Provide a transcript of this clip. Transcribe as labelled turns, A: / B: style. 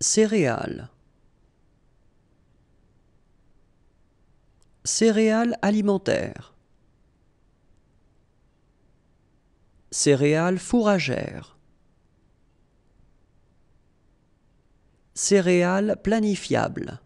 A: Céréales. Céréales alimentaires. Céréales fourragères. Céréales planifiables.